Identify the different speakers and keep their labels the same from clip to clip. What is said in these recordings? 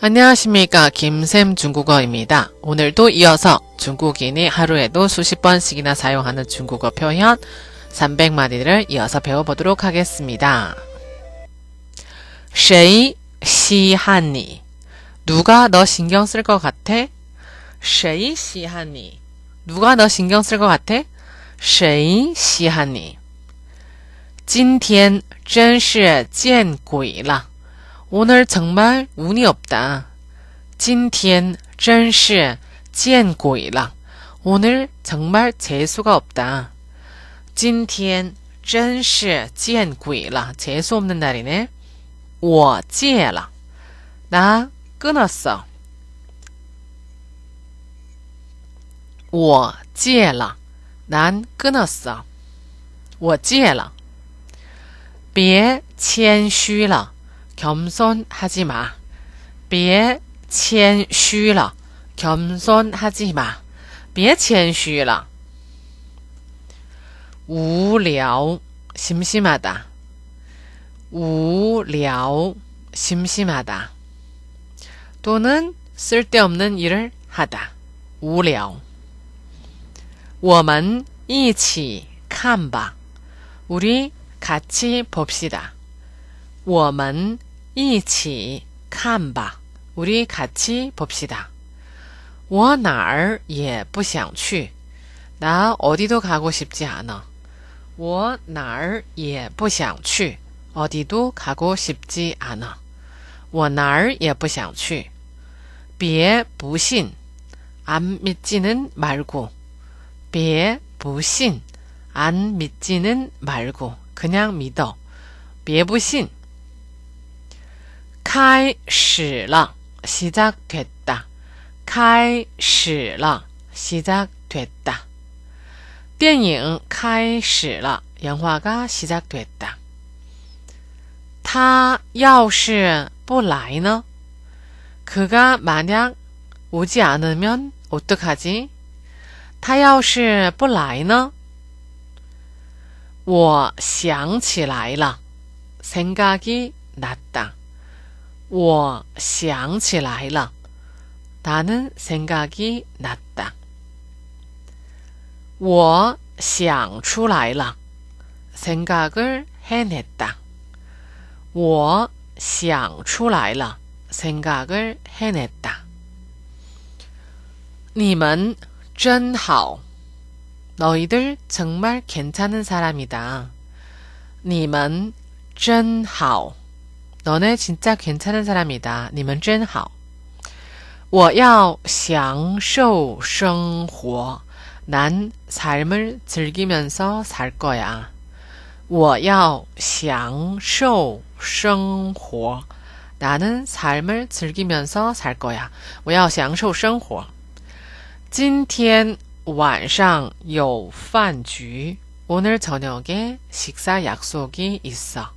Speaker 1: 안녕하십니까. 김샘 중국어입니다. 오늘도 이어서 중국인이 하루에도 수십 번씩이나 사용하는 중국어 표현 300마디를 이어서 배워보도록 하겠습니다. 谁 시하니 누가 너 신경 쓸 것 같아? 谁 시하니 누가 너 신경 쓸 것 같아? 谁 시하니 今天真是见鬼了 오늘 정말 운이 없다. 今天真是见鬼了. 오늘 정말 재수가 없다. 今天真是见鬼了. 재수 없는 날이네. 我戒了.나 끊었어. 我戒了.난 끊었어. 我戒了.别谦虚了. 겸손하지 마. 비别谦虚了. 겸손하지 마. 비别谦虚了. 우려 심심하다. 우려 심심하다. 또는 쓸데없는 일을 하다. 우려. 我们一起看吧. 우리 같이 봅시다. 我们 이치 칸바 우리 같이 봅시다. 我哪儿也不想去.나 예, 어디도 가고 싶지 않아. 我哪儿也不想去. 예, 어디도 가고 싶지 않아. 我哪儿也不想去.别不信.안 예, 믿지는 말고. 别不信.안 믿지는 말고. 그냥 믿어. 别不信.开始了, 시작됐다. 开始了, 시작됐다. 电影开始了, 영화가 시작됐다. 他要是不来呢? 그가 만약 오지 않으면 어떡하지? 他要是不来呢?我想起来了. 생각이 났다. 我想起来了。나는 생각이 났다. 我想出来了. 생각을 해냈다. 我想出来了. 생각을 해냈다. 你们真好. 너희들 정말 괜찮은 사람이다. 你们真好. 너네 진짜 괜찮은 사람이다. 你们真好.我要享受生活.난 삶을 즐기면서 살 거야. 我要享受生活. 나는 삶을 즐기면서 살 거야. 我要享受生活.今天晚上有饭局. 오늘 저녁에 식사 약속이 있어.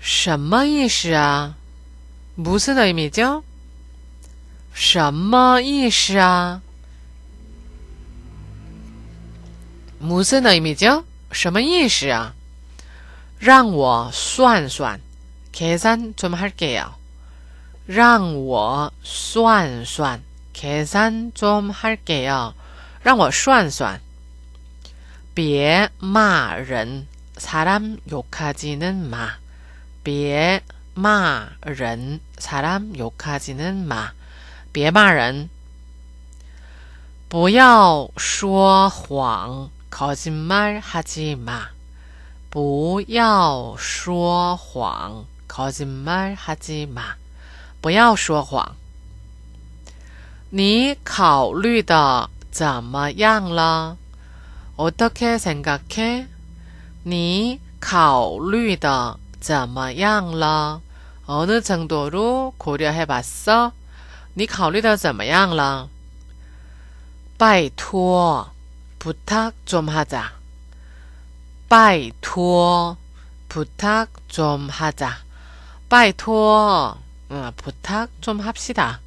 Speaker 1: 什么意思啊? 무슨 의미죠? 什么意思啊? 무슨 의미죠? 什么意思啊?让我算算. 계산 좀 할게요. 让我算算. 계산 좀 할게요. 让我算算.别骂人. 사람 욕하지는 마. 别骂人사람욕하지는 마， 别骂人。不要说谎，거짓말하지 마。 不要说谎，거짓말하지 마。 不要说谎。你考虑的怎么样了？어떻게생각해？ 你考虑的怎么样了? 어느 정도로 고려해 봤어? 你考虑到怎么样了?拜托, 부탁 좀 하자. 拜托, 부탁 좀 하자. 拜托, 응, 부탁 좀 합시다.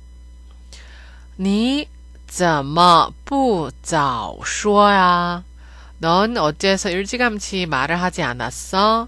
Speaker 1: 你怎么不早说呀?넌 어째서 일찌감치 말을 하지 않았어?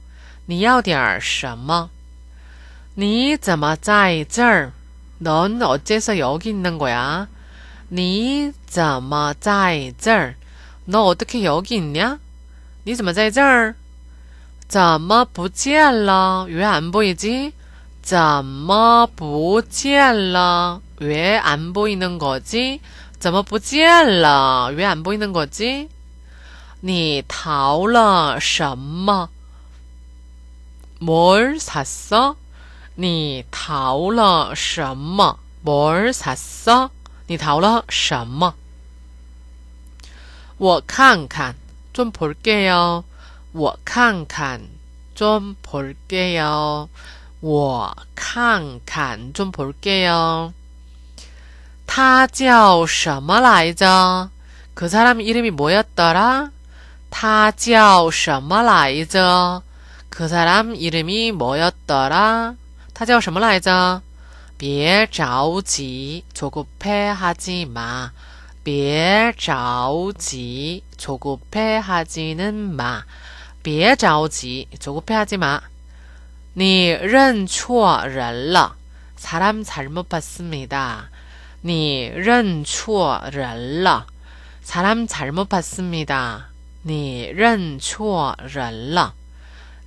Speaker 1: 你要点儿什么？你怎么在这儿？넌어째서여기있는거 야？ 你怎么在这儿？나어디가여기 냐？ 你怎么在这儿？怎么不见了？왜안보이 지？ 怎么不见了？왜안보이는거 지？ 怎么不见了？왜안보이는거 지？ 你逃了什么？뭘 샀어? 你淘了什么?뭘 샀어? 你淘了什么?我看看,좀 볼게요. 我看看,좀 볼게요. 我看看,좀 볼게요. 他叫什么来着?그 사람 이름이 뭐였더라? 他叫什么来着?그 사람 이름이 뭐였더라? 他叫什么来着?别着急, 조급해하지 마. 别着急, 조급해하지는 마. 别着急, 조급해하지 마. 你认错人了. 사람 잘못 봤습니다. 你认错人了. 사람 잘못 봤습니다. 你认错人了.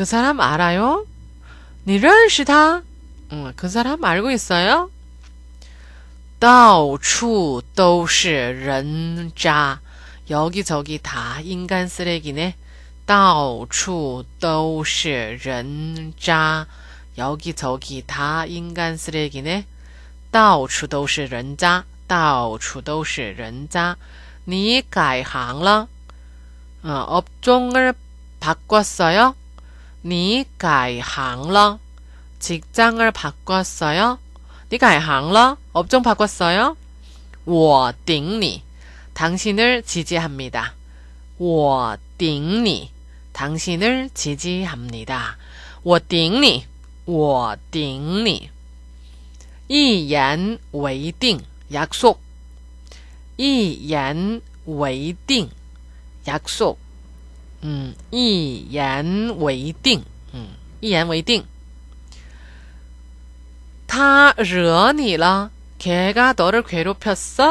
Speaker 1: 그 사람 알아요? 你认识他? 응, 그 사람 알고 있어요? 到处都是人渣. 여기저기 다 인간 쓰레기네. 到处都是人渣. 여기저기 다 인간 쓰레기네. 到处都是人渣.到处都是人渣.你改行了. 어, 업종을 바꿨어요? 你改行러 직장을 바꿨어요. 你改行러 업종 바꿨어요. 워딩你 당신을 지지합니다. 워딩你 당신을 지지합니다. 我顶你.我顶你.一言为딩 약속. 一言为딩 약속. 嗯，一言为定。嗯，一言为定。他惹你了，걔가너를괴롭혔 어？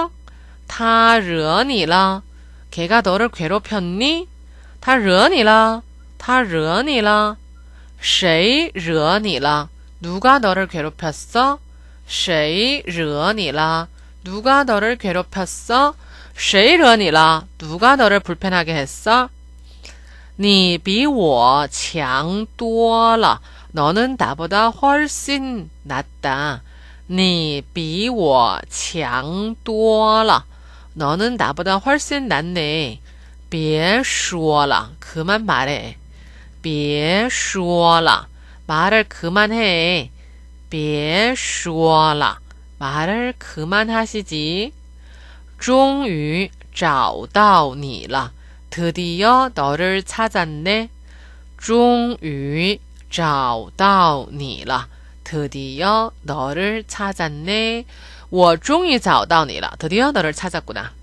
Speaker 1: 他惹你了，걔가너를괴롭혔 니？ 他惹你了，他惹你了，谁惹你了？누가너를괴롭혔 어？ 谁惹你了？누가너를괴롭혔 어？ 谁惹你了？누가너를불편하게했어 你比我强多了。 너는 나보다 훨씬 낫다. 你比我强多了. 너는 나보다 훨씬 낫네. 别说了. 그만 말해. 别说了. 말을 그만해. 别说了. 말을 그만하시지. 终于找到你了. 드디어 너를 찾았네. 终于找到你了. 드디어 너를 찾았네. 我终于找到你了. 드디어 너를 찾았구나.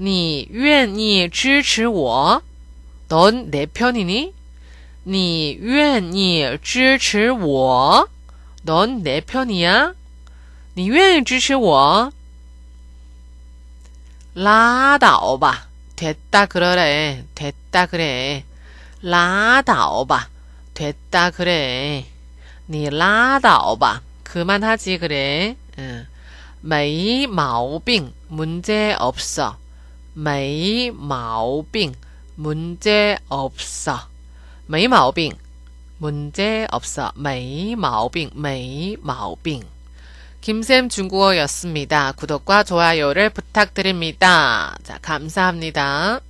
Speaker 1: 你愿意支持我?넌 내 편이니? 你愿意支持我?넌 내 편이야? 你愿意支持我?拉倒吧。 됐다 그러래. 됐다 그래. 라다오바. 됐다 그래. 니 라다오바. 그만하지 그래. 응. 메이 마오빙 문제 없어. 매이 마오빙 문제 없어. 매이 마오빙 문제 없어. 매이 마오빙 매이 마오빙 김쌤 중국어였습니다. 구독과 좋아요를 부탁드립니다. 자, 감사합니다.